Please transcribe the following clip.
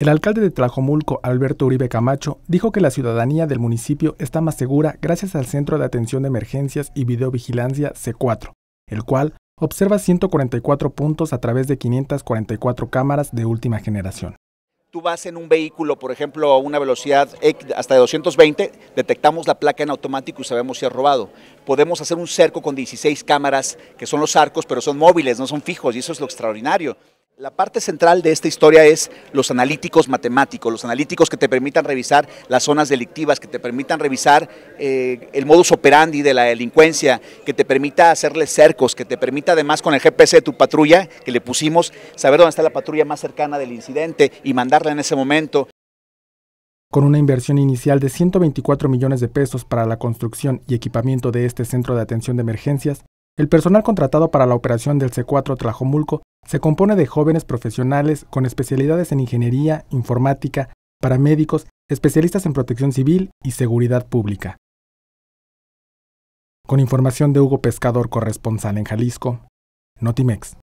El alcalde de Tlajomulco, Alberto Uribe Camacho, dijo que la ciudadanía del municipio está más segura gracias al Centro de Atención de Emergencias y Videovigilancia C4, el cual observa 144 puntos a través de 544 cámaras de última generación. Tú vas en un vehículo, por ejemplo, a una velocidad hasta de 220, detectamos la placa en automático y sabemos si ha robado. Podemos hacer un cerco con 16 cámaras, que son los arcos, pero son móviles, no son fijos, y eso es lo extraordinario. La parte central de esta historia es los analíticos matemáticos, los analíticos que te permitan revisar las zonas delictivas, que te permitan revisar eh, el modus operandi de la delincuencia, que te permita hacerle cercos, que te permita además con el GPS de tu patrulla que le pusimos saber dónde está la patrulla más cercana del incidente y mandarla en ese momento. Con una inversión inicial de 124 millones de pesos para la construcción y equipamiento de este centro de atención de emergencias, el personal contratado para la operación del C4 Tlajomulco se compone de jóvenes profesionales con especialidades en ingeniería, informática, paramédicos, especialistas en protección civil y seguridad pública. Con información de Hugo Pescador, corresponsal en Jalisco, Notimex.